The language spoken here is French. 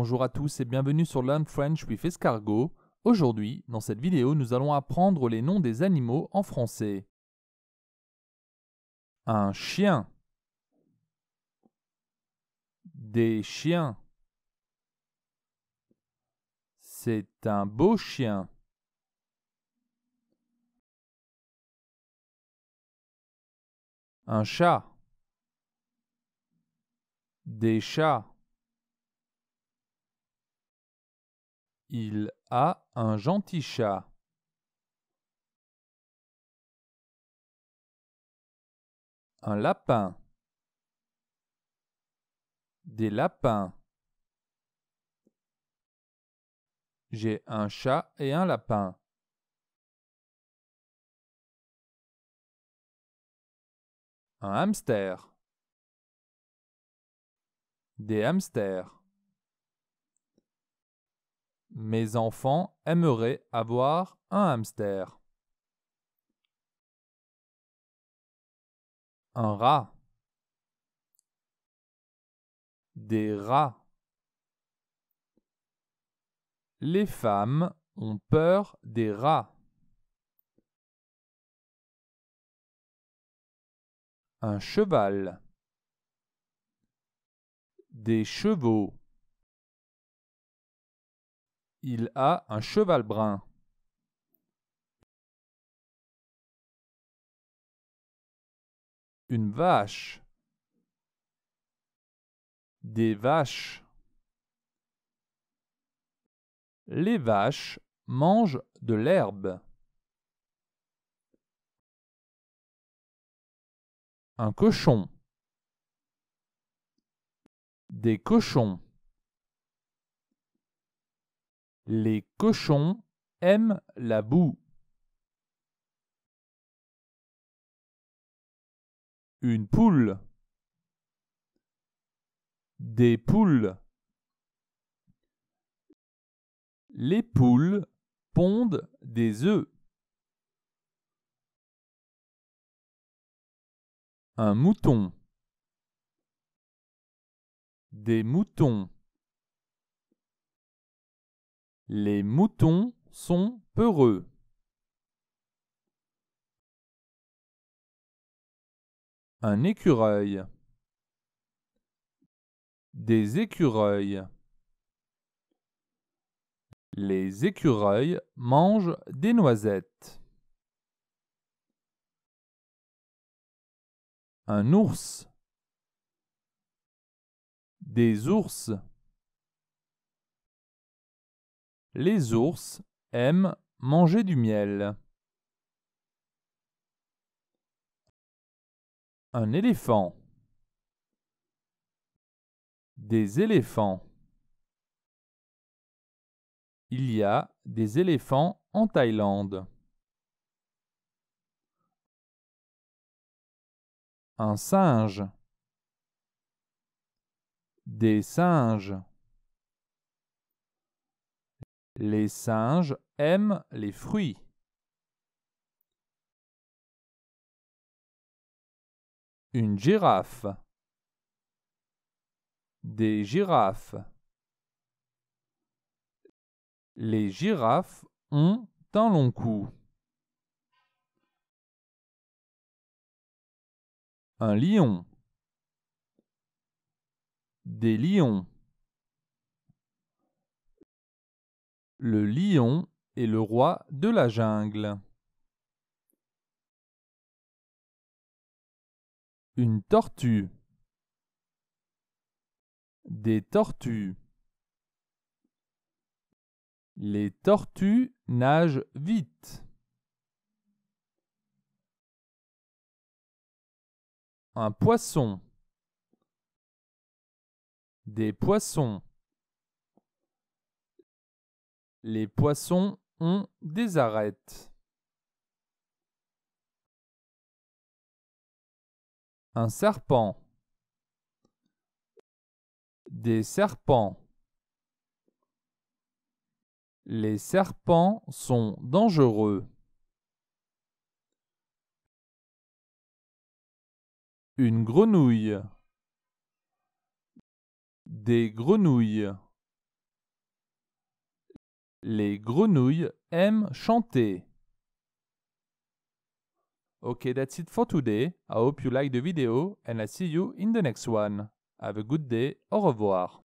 Bonjour à tous et bienvenue sur Learn French with Escargot. Aujourd'hui, dans cette vidéo, nous allons apprendre les noms des animaux en français. Un chien Des chiens C'est un beau chien. Un chat Des chats Il a un gentil chat. Un lapin. Des lapins. J'ai un chat et un lapin. Un hamster. Des hamsters. Mes enfants aimeraient avoir un hamster. Un rat. Des rats. Les femmes ont peur des rats. Un cheval. Des chevaux. Il a un cheval brun. Une vache. Des vaches. Les vaches mangent de l'herbe. Un cochon. Des cochons. Les cochons aiment la boue. Une poule. Des poules. Les poules pondent des œufs. Un mouton. Des moutons. Les moutons sont peureux. Un écureuil. Des écureuils. Les écureuils mangent des noisettes. Un ours. Des ours. Les ours aiment manger du miel. Un éléphant. Des éléphants. Il y a des éléphants en Thaïlande. Un singe. Des singes. Les singes aiment les fruits. Une girafe. Des girafes. Les girafes ont un long cou. Un lion. Des lions. Le lion est le roi de la jungle. Une tortue. Des tortues. Les tortues nagent vite. Un poisson. Des poissons. Les poissons ont des arêtes. Un serpent. Des serpents. Les serpents sont dangereux. Une grenouille. Des grenouilles. Les grenouilles aiment chanter. Okay, that's it for today. I hope you like the video and I see you in the next one. Have a good day. Au revoir.